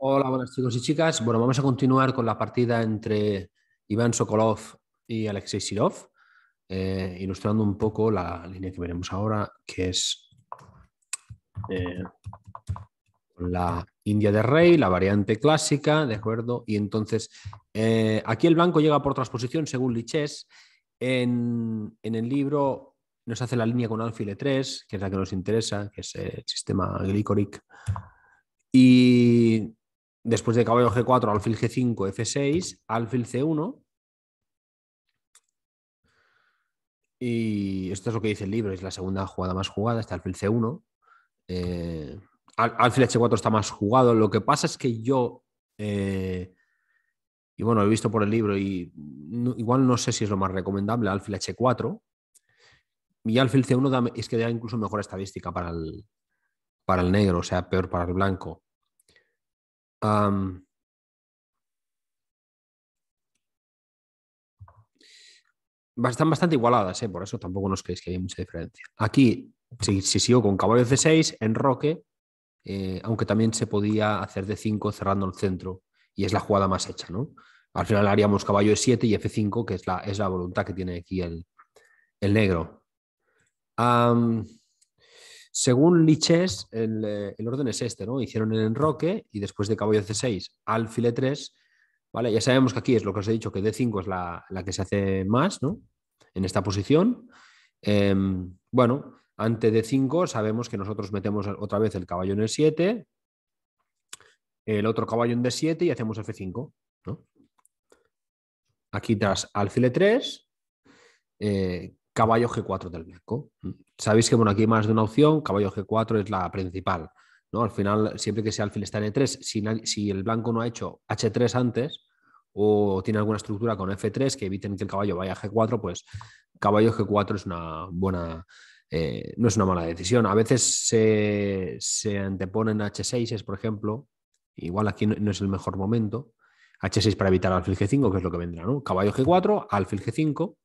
Hola, buenas chicos y chicas. Bueno, vamos a continuar con la partida entre Iván Sokolov y Alexei Sirov, eh, ilustrando un poco la línea que veremos ahora, que es eh, la India de Rey, la variante clásica, ¿de acuerdo? Y entonces, eh, aquí el blanco llega por transposición, según Liches. En, en, el libro nos hace la línea con alfile 3, que es la que nos interesa, que es el sistema glicoric. Y después de caballo G4, alfil G5, F6, alfil C1. Y esto es lo que dice el libro, es la segunda jugada más jugada, está alfil C1. Eh, alfil H4 está más jugado. Lo que pasa es que yo, eh, y bueno, he visto por el libro y igual no sé si es lo más recomendable, alfil H4. Y alfil C1 es que da incluso mejor estadística para el negro, o sea, peor para el blanco están um, bastante igualadas, eh, por eso tampoco nos creéis que hay mucha diferencia. Aquí, si, si sigo con caballo C6, en Roque, eh, aunque también se podía hacer D5 cerrando el centro, y es la jugada más hecha, ¿no? Al final haríamos caballo E7 y F5, que es la, es la voluntad que tiene aquí el, negro. Um, según Liches, eh, el, orden es este, ¿no? Hicieron el enroque y después de caballo C6 alfil 3 ¿vale? Ya sabemos que aquí es lo que os he dicho, que D5 es la, que se hace más, ¿no? En esta posición. Em, bueno, ante D5 sabemos que nosotros metemos otra vez el caballo en el 7, el otro caballo en D7 y hacemos F5, ¿no? Aquí tras alfil 3 eh, caballo G4 del blanco. Mm. Sabéis que bueno, aquí hay más de una opción, caballo G4 es la principal. ¿no? Al final, siempre que sea alfil está en E3, si, el blanco no ha hecho H3 antes o tiene alguna estructura con F3 que eviten que el caballo vaya a G4, pues caballo G4 es una buena, eh, no es una mala decisión. A veces se, se anteponen H6, es, por ejemplo, igual aquí no, no, es el mejor momento. H6 para evitar alfil G5, que es lo que vendrá, ¿no? Caballo G4, alfil G5,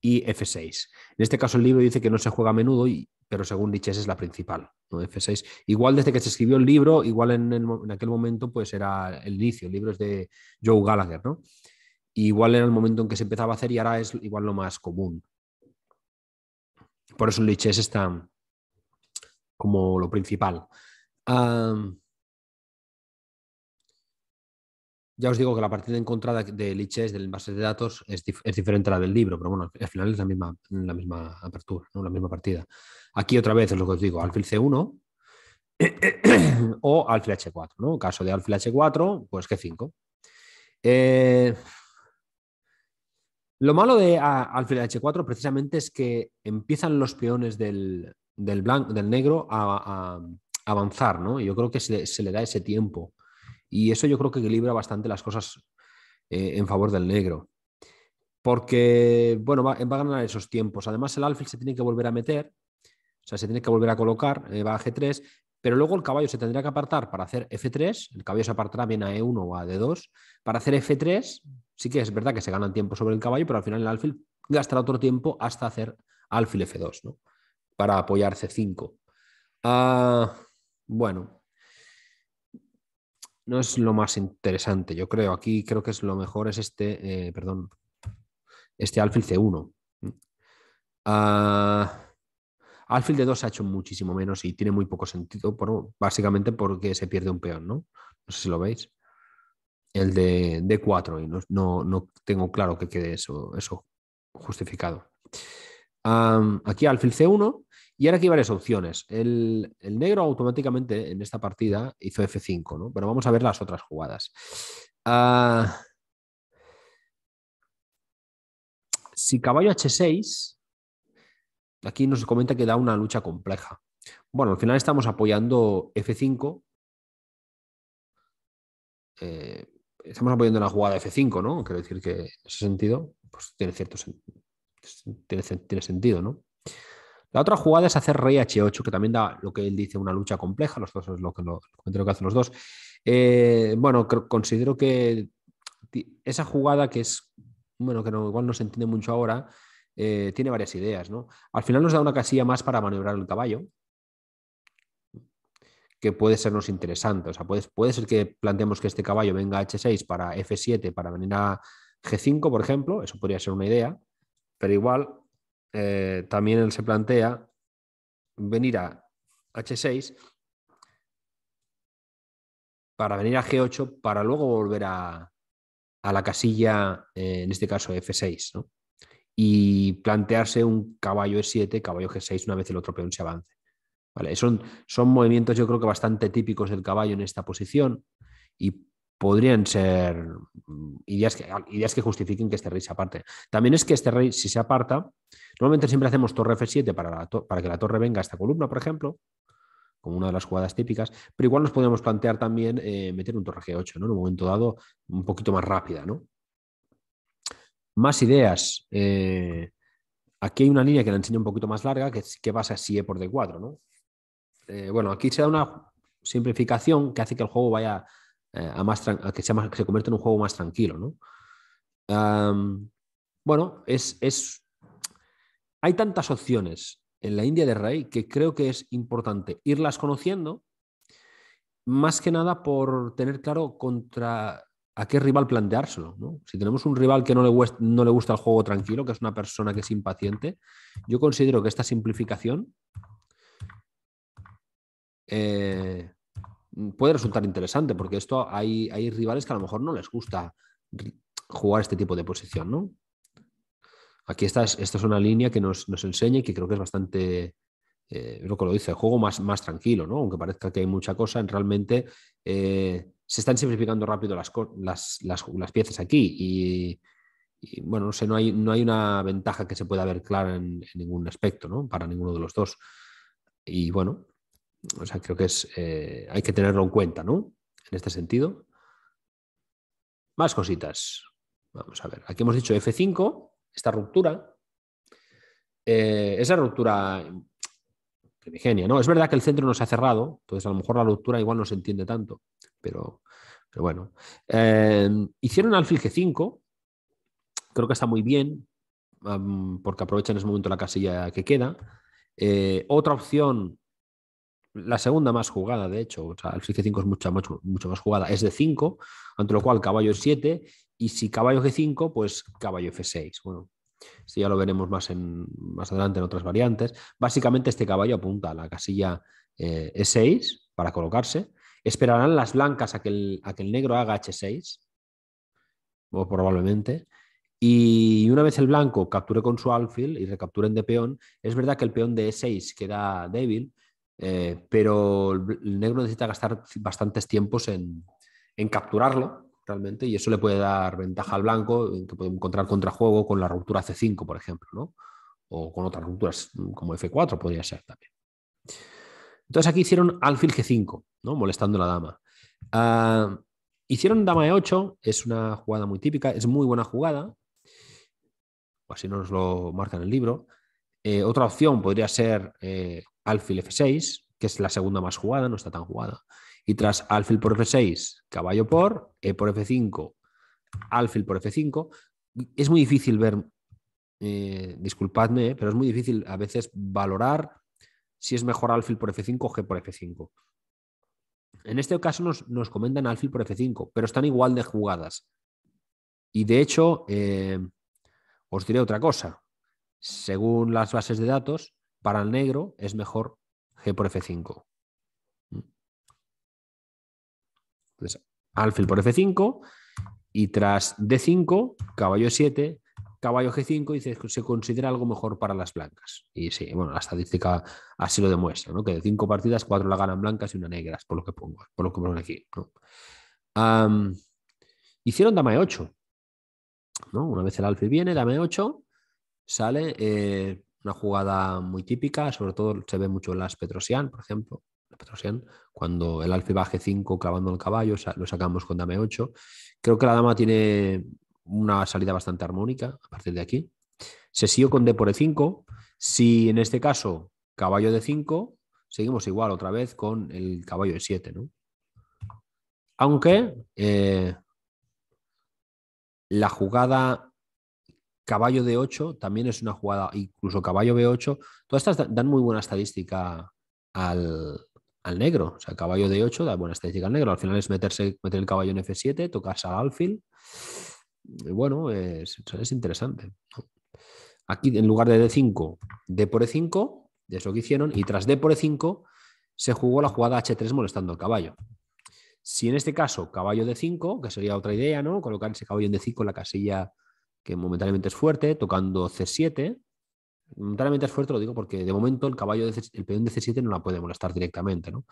y F6. En este caso el libro dice que no se juega a menudo, y, pero según Liches es la principal, f F6. Igual desde que se escribió el libro, igual en, aquel momento pues era el inicio, el libro es de Joe Gallagher, ¿no? igual era el momento en que se empezaba a hacer y ahora es igual lo más común. Por eso el Liches está como lo principal. Ya os digo que la partida encontrada de Liches del base de datos, es, diferente a la del libro, pero bueno, al final es la misma, apertura, la misma partida. Aquí otra vez es lo que os digo, alfil C1 o alfil H4. ¿no? En caso de alfil H4, pues G5. Eh, lo malo de ah, alfil H4 precisamente es que empiezan los peones del, negro a, avanzar, ¿no? Yo creo que se, le da ese tiempo y eso yo creo que equilibra bastante las cosas eh, en favor del negro. Porque, bueno, va, a ganar esos tiempos. Además, el alfil se tiene que volver a meter, o sea, se tiene que volver a colocar, eh, va a G3, pero luego el caballo se tendría que apartar para hacer F3, el caballo se apartará bien a E1 o a D2, para hacer F3, sí que es verdad que se ganan tiempo sobre el caballo, pero al final el alfil gastará otro tiempo hasta hacer alfil F2, ¿no? Para apoyar C5. Ah, bueno, no es lo más interesante, yo creo. Aquí creo que es lo mejor es este, eh, perdón, este alfil C1. Ah, alfil D2 se ha hecho muchísimo menos y tiene muy poco sentido, por, básicamente porque se pierde un peón, ¿no? No sé si lo veis. El de D4 y no, no, tengo claro que quede eso, eso justificado. Ah, aquí alfil C1 y ahora aquí hay varias opciones. El, negro automáticamente en esta partida hizo F5, ¿no? Pero vamos a ver las otras jugadas. Ah, si caballo H6, aquí nos comenta que da una lucha compleja. Bueno, al final estamos apoyando F5. Eh, estamos apoyando la jugada F5, ¿no? Quiero decir que en ese sentido, pues tiene cierto tiene, tiene sentido, ¿no? La otra jugada es hacer rey H8, que también da lo que él dice, una lucha compleja. Los dos es lo que, lo, que hacen los dos. Eh, bueno, considero que esa jugada que es, bueno, que no, igual no se entiende mucho ahora, eh, tiene varias ideas, ¿no? Al final nos da una casilla más para maniobrar el caballo, que puede sernos interesante. O sea, puede ser que planteemos que este caballo venga a H6 para F7 para venir a G5, por ejemplo, eso podría ser una idea, pero igual eh, también él se plantea venir a H6 para venir a G8 para luego volver a, la casilla, eh, en este caso F6, y plantearse un caballo E7, caballo G6 una vez el otro peón se avance. ¿Vale? Son, son movimientos yo creo que bastante típicos del caballo en esta posición y podrían ser mm, ah, ideas que, justifiquen que este rey se aparte. También es que este rey, si se aparta, normalmente siempre hacemos torre F7 para, que la torre venga a esta columna, por ejemplo, como una de las jugadas típicas, pero igual nos podríamos plantear también eh, meter un torre G8, ¿no? En un momento dado, un poquito más rápida, ¿no? Más ideas. Eh, aquí hay una línea que la enseño un poquito más larga, que, que pasa si E por D4, ¿no? Eh, bueno, aquí se da una simplificación que hace que el juego vaya eh, a, que se convierta en un juego más tranquilo, bueno, es, hay tantas opciones en la India de Rey que creo que es importante irlas conociendo, más que nada por tener claro contra a qué rival planteárselo. Si tenemos un rival que no le, no le gusta el juego tranquilo, que es una persona que es impaciente, yo considero que esta simplificación eh, Mm, puede resultar interesante, porque esto hay, hay rivales que a lo mejor no les gusta jugar este tipo de posición, ¿no? Aquí está, esta es una línea que nos, enseña y que creo que es bastante, eh, lo que lo dice, el juego más, más tranquilo, ¿no? Aunque parezca que hay mucha cosa, realmente eh, se están simplificando rápido las, las, las, piezas aquí y, bueno, no sé, no hay, no hay una ventaja que se pueda ver clara en, en ningún aspecto, ¿no? Para ninguno de los dos. Y bueno, creo que eh, hay que tenerlo en cuenta, ¿no? En este sentido. Más cositas. Vamos a ver. Aquí hemos dicho F5, esta ruptura. Eh, esa ruptura primigenia, ¿no? Es verdad que el centro no se ha cerrado, entonces a lo mejor la ruptura igual no se entiende tanto, pero, bueno. Eh, hicieron alfil G5, creo que está muy bien, porque aprovechan en ese momento la casilla que queda. otra opción la segunda más jugada, de hecho. O sea, el 6-5 es mucho, mucho, mucho, más jugada. Es de 5, ante lo cual caballo es 7. Y si caballo G5, pues caballo F6. Bueno, si ya lo veremos más, más adelante en otras variantes. Básicamente, este caballo apunta a la casilla E6 eh, e para colocarse. Esperarán las blancas a que, el, a que el negro haga H6, o probablemente. Y una vez el blanco capture con su alfil y recapturen de peón, es verdad que el peón de E6 queda débil, eh, pero el negro necesita gastar bastantes tiempos en, capturarlo realmente y eso le puede dar ventaja al blanco, que puede encontrar contrajuego con la ruptura C5, por ejemplo, o con otras rupturas mm, como F4 podría ser también. Entonces aquí hicieron alfil G5, ¿no? molestando a la dama. Ah, hicieron dama E8, es una jugada muy típica, es muy buena jugada, o así nos lo marca en el libro. Eh, otra opción podría ser eh, alfil F6, que es la segunda más jugada, no está tan jugada. Y tras alfil por F6, caballo por, E por F5, alfil por F5. Es muy difícil ver, eh, disculpadme, eh, pero es muy difícil a veces valorar si es mejor alfil por F5 o G por F5. En este caso nos, comentan alfil por F5, pero están igual de jugadas. Y de hecho, eh, os diré otra cosa. Según las bases de datos, para el negro es mejor G por F5. ¿Mm? Entonces, alfil por F5 y tras D5, caballo 7, caballo G5 dice se considera algo mejor para las blancas. Y sí, bueno, la estadística así lo demuestra, ¿no? Que de cinco partidas, cuatro la ganan blancas y una negras, por lo que pongo, por lo que ponen aquí. ¿no? hicieron dama E8. ¿no? Una vez el alfil viene, dama E8, sale eh, una jugada muy típica, sobre todo se ve mucho en las Petrosian, por ejemplo. Petrosian, cuando el alfibaje baje 5 clavando el caballo, lo sacamos con dame 8. Creo que la dama tiene una salida bastante armónica a partir de aquí. Se siguió con D por E5. Si en este caso caballo de 5, seguimos igual otra vez con el caballo de 7, Aunque eh, la jugada caballo de 8 también es una jugada, incluso caballo B8, todas estas dan muy buena estadística al, negro. O sea, caballo de 8 da buena estadística al negro. Al final es meterse, meter el caballo en F7, tocarse al alfil. Y bueno, es, interesante. Aquí en lugar de D5, D por E5, es lo que hicieron, y tras D por E5 se jugó la jugada H3 molestando al caballo. Si en este caso caballo D5, que sería otra idea, ¿no? Colocar ese caballo en D5 en la casilla que momentáneamente es fuerte, tocando C7. Momentáneamente es fuerte, lo digo porque de momento el caballo, de el peón de C7 no la puede molestar directamente, ¿no?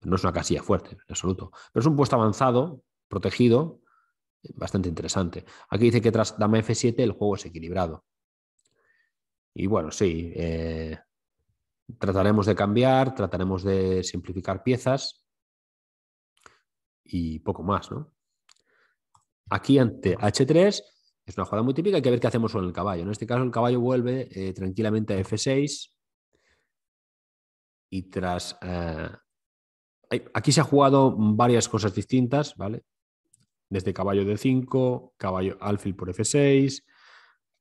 No es una casilla fuerte, en absoluto. Pero es un puesto avanzado, protegido, bastante interesante. Aquí dice que tras dama F7 el juego es equilibrado. Y bueno, sí, eh, trataremos de cambiar, trataremos de simplificar piezas y poco más, ¿no? Aquí ante H3 es una jugada muy típica, hay que ver qué hacemos con el caballo. En este caso, el caballo vuelve eh, tranquilamente a F6 y tras... Eh, aquí se ha jugado varias cosas distintas, ¿vale? Desde caballo de 5 caballo alfil por F6,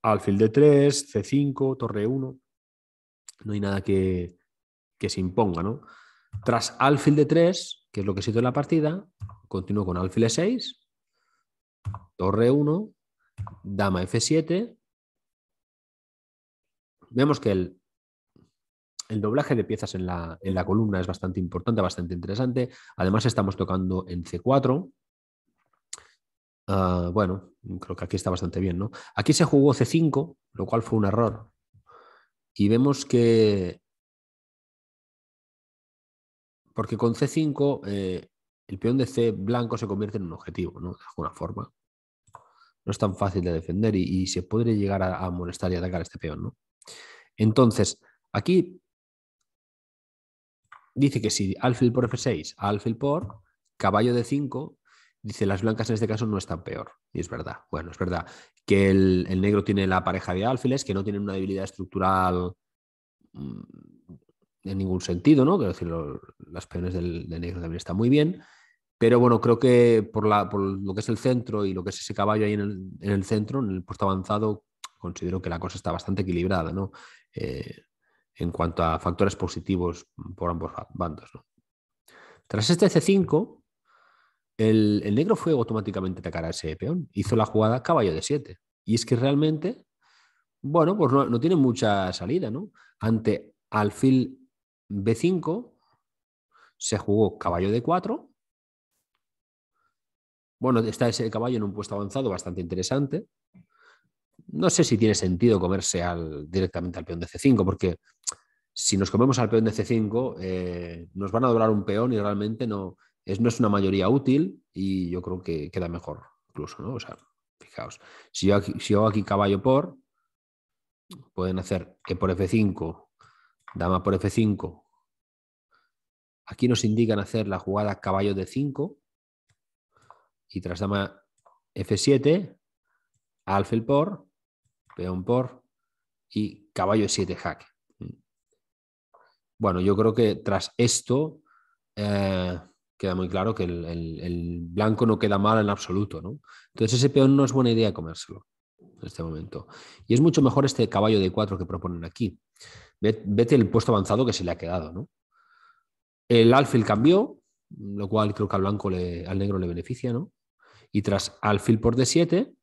alfil de 3 C5, torre 1. No hay nada que, que se imponga, ¿no? Tras alfil de 3 que es lo que se hizo en la partida, continúo con alfil E6, torre 1, dama F7. Vemos que el, doblaje de piezas en la, columna es bastante importante, bastante interesante. Además, estamos tocando en C4. Ah, bueno, creo que aquí está bastante bien, ¿no? Aquí se jugó C5, lo cual fue un error. Y vemos que... Porque con C5 eh, el peón de C blanco se convierte en un objetivo, ¿no? De alguna forma no es tan fácil de defender y, se podría llegar a, molestar y atacar a este peón. ¿no? Entonces, aquí dice que si alfil por F6, alfil por, caballo de 5, dice las blancas en este caso no están peor. Y es verdad, bueno, es verdad que el, negro tiene la pareja de alfiles, que no tienen una debilidad estructural mm, en ningún sentido, ¿no? Quiero decir, las peones del, negro también están muy bien. Pero bueno, creo que por, lo que es el centro y lo que es ese caballo ahí en el, centro, en el puesto avanzado, considero que la cosa está bastante equilibrada, ¿no? Eh, en cuanto a factores positivos por ambos bandos. Tras este C5, el, negro fue automáticamente atacar a ese peón. Hizo la jugada caballo de 7. Y es que realmente, bueno, pues no, tiene mucha salida, ¿no? Ante alfil B5 se jugó caballo de 4 bueno, está ese caballo en un puesto avanzado bastante interesante. No sé si tiene sentido comerse al, directamente al peón de C5, porque si nos comemos al peón de C5, eh, nos van a doblar un peón y realmente no es, no es una mayoría útil y yo creo que queda mejor incluso, ¿no? O sea, fijaos, si yo hago si yo aquí caballo por, pueden hacer E por F5, dama por F5. Aquí nos indican hacer la jugada caballo de 5 y tras dama F7, alfil por, peón por y caballo 7 hack. Bueno, yo creo que tras esto eh, queda muy claro que el, blanco no queda mal en absoluto. ¿no? Entonces ese peón no es buena idea comérselo en este momento. Y es mucho mejor este caballo de 4 que proponen aquí. Vete el puesto avanzado que se le ha quedado. ¿no? El alfil cambió, lo cual creo que al blanco al negro le beneficia, ¿no? y tras alfil por d7,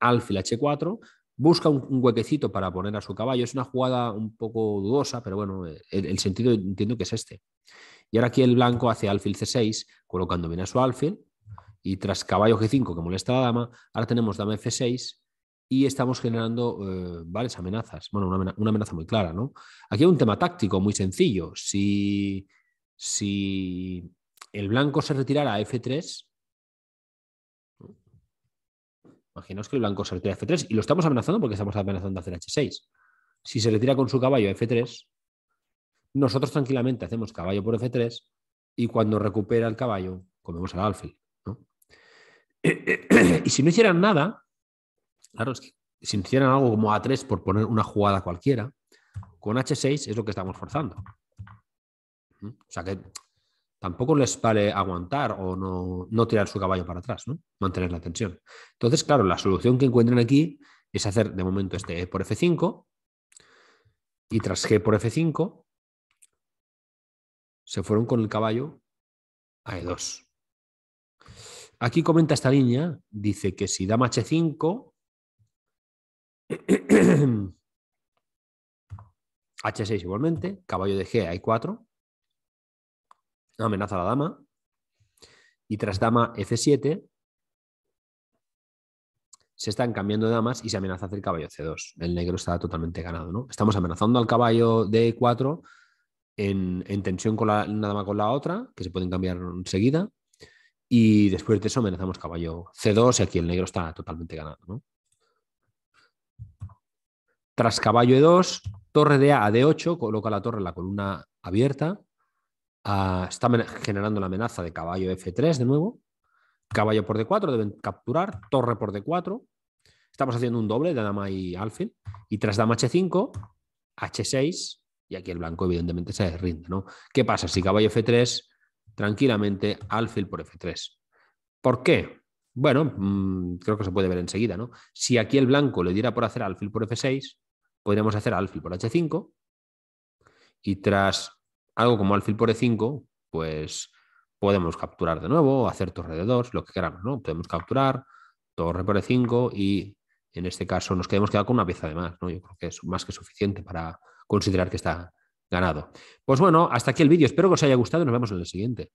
alfil h4, busca un, huequecito para poner a su caballo. Es una jugada un poco dudosa, pero bueno, eh, el, sentido entiendo que es este. Y ahora aquí el blanco hace alfil c6, colocando bien a su alfil, y tras caballo g5, que molesta a la dama, ahora tenemos dama f6, y estamos generando eh, varias amenazas. Bueno, una, amenaza muy clara, ¿no? Aquí hay un tema táctico muy sencillo. Si, si el blanco se retirara a F3, Imaginaos que el blanco se retira a F3 y lo estamos amenazando porque estamos amenazando a hacer H6. Si se retira con su caballo a F3, nosotros tranquilamente hacemos caballo por F3 y cuando recupera el caballo, comemos al alfil. y si no hicieran nada, claro, es que si hicieran algo como A3 por poner una jugada cualquiera, con H6 es lo que estamos forzando. ¿Mm? O sea que tampoco les vale aguantar o no, tirar su caballo para atrás, ¿no? Mantener la tensión. Entonces, claro, la solución que encuentran aquí es hacer de momento este E por F5 y tras G por F5 se fueron con el caballo a E2. Aquí comenta esta línea, dice que si dama H5, H6 igualmente, caballo de G a E4, amenaza a la dama. Y tras dama F7, se están cambiando de damas y se amenaza hacer caballo C2. El negro está totalmente ganado, ¿no? Estamos amenazando al caballo D4 en, tensión con la, una dama con la otra, que se pueden cambiar enseguida. Y después de eso amenazamos caballo C2 y aquí el negro está totalmente ganado, Tras caballo E2, torre de A a D8, coloca la torre en la columna abierta está generando la amenaza de caballo F3 de nuevo. Caballo por D4 deben capturar. Torre por D4. Estamos haciendo un doble de dama y alfil. Y tras dama H5, H6. Y aquí el blanco evidentemente se rinde. ¿no? ¿Qué pasa si caballo F3 tranquilamente alfil por F3? ¿Por qué? Bueno, mm, creo que se puede ver enseguida. ¿no? Si aquí el blanco le diera por hacer alfil por F6, podríamos hacer alfil por H5. Y tras algo como alfil por e5, pues podemos capturar de nuevo, hacer torre de 2, lo que queramos, ¿no? Podemos capturar, torre por e5 y en este caso nos quedamos quedado con una pieza de más, ¿no? Yo creo que es más que suficiente para considerar que está ganado. Pues bueno, hasta aquí el vídeo. Espero que os haya gustado y nos vemos en el siguiente.